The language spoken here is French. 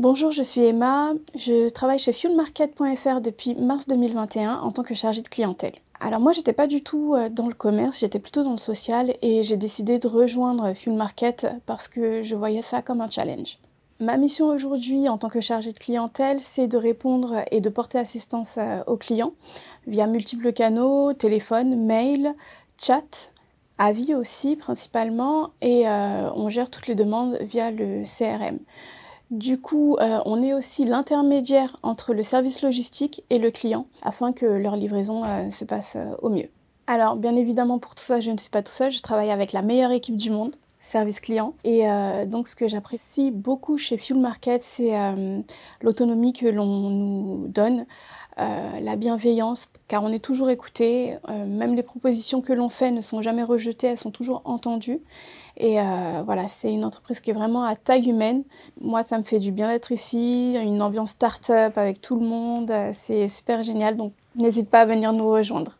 Bonjour, je suis Emma. Je travaille chez fuelmarket.fr depuis mars 2021 en tant que chargée de clientèle. Alors moi, j'étais pas du tout euh, dans le commerce, j'étais plutôt dans le social et j'ai décidé de rejoindre FuelMarket parce que je voyais ça comme un challenge. Ma mission aujourd'hui en tant que chargée de clientèle, c'est de répondre et de porter assistance euh, aux clients via multiples canaux, téléphone, mail, chat, avis aussi principalement et euh, on gère toutes les demandes via le CRM. Du coup, euh, on est aussi l'intermédiaire entre le service logistique et le client afin que leur livraison euh, se passe euh, au mieux. Alors, bien évidemment, pour tout ça, je ne suis pas tout seul, je travaille avec la meilleure équipe du monde service client. Et euh, donc ce que j'apprécie beaucoup chez Fuel Market, c'est euh, l'autonomie que l'on nous donne, euh, la bienveillance, car on est toujours écouté, même les propositions que l'on fait ne sont jamais rejetées, elles sont toujours entendues. Et voilà, c'est une entreprise qui est vraiment à taille humaine. Moi, ça me fait du bien d'être ici, une ambiance start-up avec tout le monde, c'est super génial, donc n'hésite pas à venir nous rejoindre.